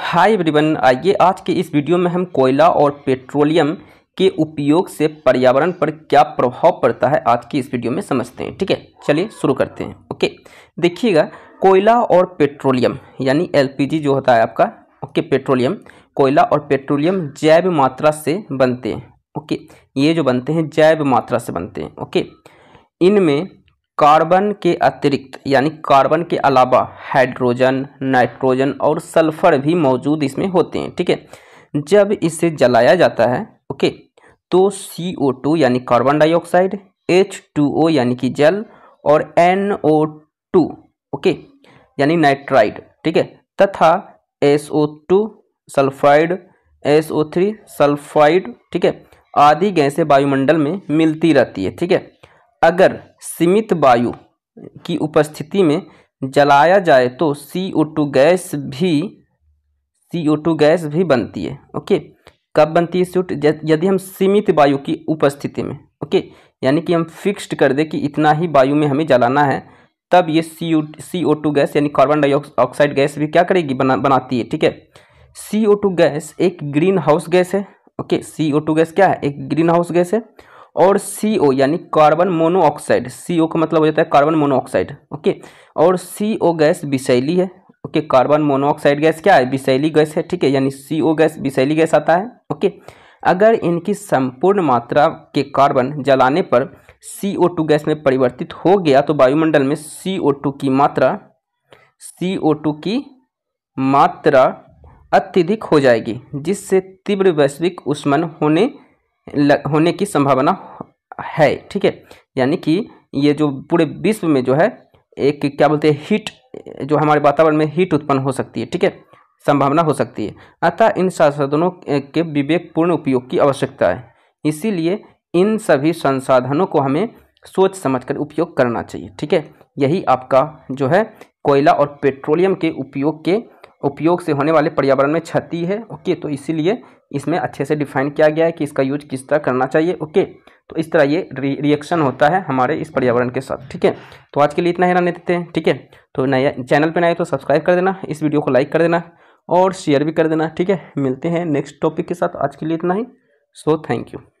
hi everyone आइए आज के इस वीडियो में हम कोयला और पेट्रोलियम के उपयोग से पर्यावरण पर क्या प्रभाव पड़ता है आज की इस वीडियो में समझते हैं ठीक है चलिए शुरू करते हैं ओके देखिएगा कोयला और पेट्रोलियम यानी एलपीजी जो होता है आपका ओके पेट्रोलियम कोयला और पेट्रोलियम जैव मात्रा से बनते हैं ओके ये जो बनते हैं जैव मात्रा से बनते हैं ओके इनमें कार्बन के अतिरिक्त यानी कार्बन के अलावा हाइड्रोजन नाइट्रोजन और सल्फर भी मौजूद इसमें होते हैं ठीक है जब इसे जलाया जाता है ओके तो सी ओ टू यानी carbon dioxide H two O यानी कि जल और एन ओ टू ओके यानी नाइट्राइड ठीक है तथा S O two sulphide S O three sulphide ठीक है आदि गैसें वायुमंडल में मिलती रहती है ठीक है अगर सीमित वायु की उपस्थिति में जलाया जाए तो सी ओ टू गैस भी सी ओ टू गैस भी बनती है ओके कब बनती है सूट यदि हम सीमित वायु की उपस्थिति में ओके यानी कि हम फिक्स्ड कर दे कि इतना ही वायु में हमें जलाना है तब ये C O C O two gas यानी कार्बन डाइऑक्साइड गैस भी क्या करेगी बना बनाती है ठीक है सी ओ टू गैस एक ग्रीन हाउस गैस है okay C O two gas क्या है एक ग्रीन हाउस गैस है और सी ओ यानी कार्बन मोनोऑक्साइड सी ओ का मतलब हो जाता है कार्बन मोनोऑक्साइड ओके और सी ओ गैस विषैली है ओके कार्बन मोनोऑक्साइड गैस क्या है विषैली गैस है ठीक है यानी सी ओ गैस विषैली गैस आता है ओके अगर इनकी संपूर्ण मात्रा के कार्बन जलाने पर सी ओ टू गैस में परिवर्तित हो गया तो वायुमंडल में सी ओ टू की मात्रा सी ओ टू की मात्रा अत्यधिक हो जाएगी जिससे तीव्र वैश्विक उष्मन होने होने की संभावना है ठीक है यानी कि ये जो पूरे विश्व में जो है एक क्या बोलते हैं हीट जो हमारे वातावरण में हीट उत्पन्न हो सकती है ठीक है संभावना हो सकती है अतः इन संसाधनों के विवेकपूर्ण उपयोग की आवश्यकता है इसीलिए इन सभी संसाधनों को हमें सोच समझकर उपयोग करना चाहिए ठीक है यही आपका जो है कोयला और पेट्रोलियम के उपयोग के उपयोग से होने वाले पर्यावरण में क्षति है ओके तो इसीलिए इसमें अच्छे से डिफाइन किया गया है कि इसका यूज किस तरह करना चाहिए ओके तो इस तरह ये रि रिएक्शन होता है हमारे इस पर्यावरण के साथ ठीक है तो आज के लिए इतना ही रहने देते हैं ठीक है तो नया चैनल पर नए तो सब्सक्राइब कर देना इस वीडियो को लाइक कर देना और शेयर भी कर देना ठीक है मिलते हैं नेक्स्ट टॉपिक के साथ आज के लिए इतना ही सो थैंक यू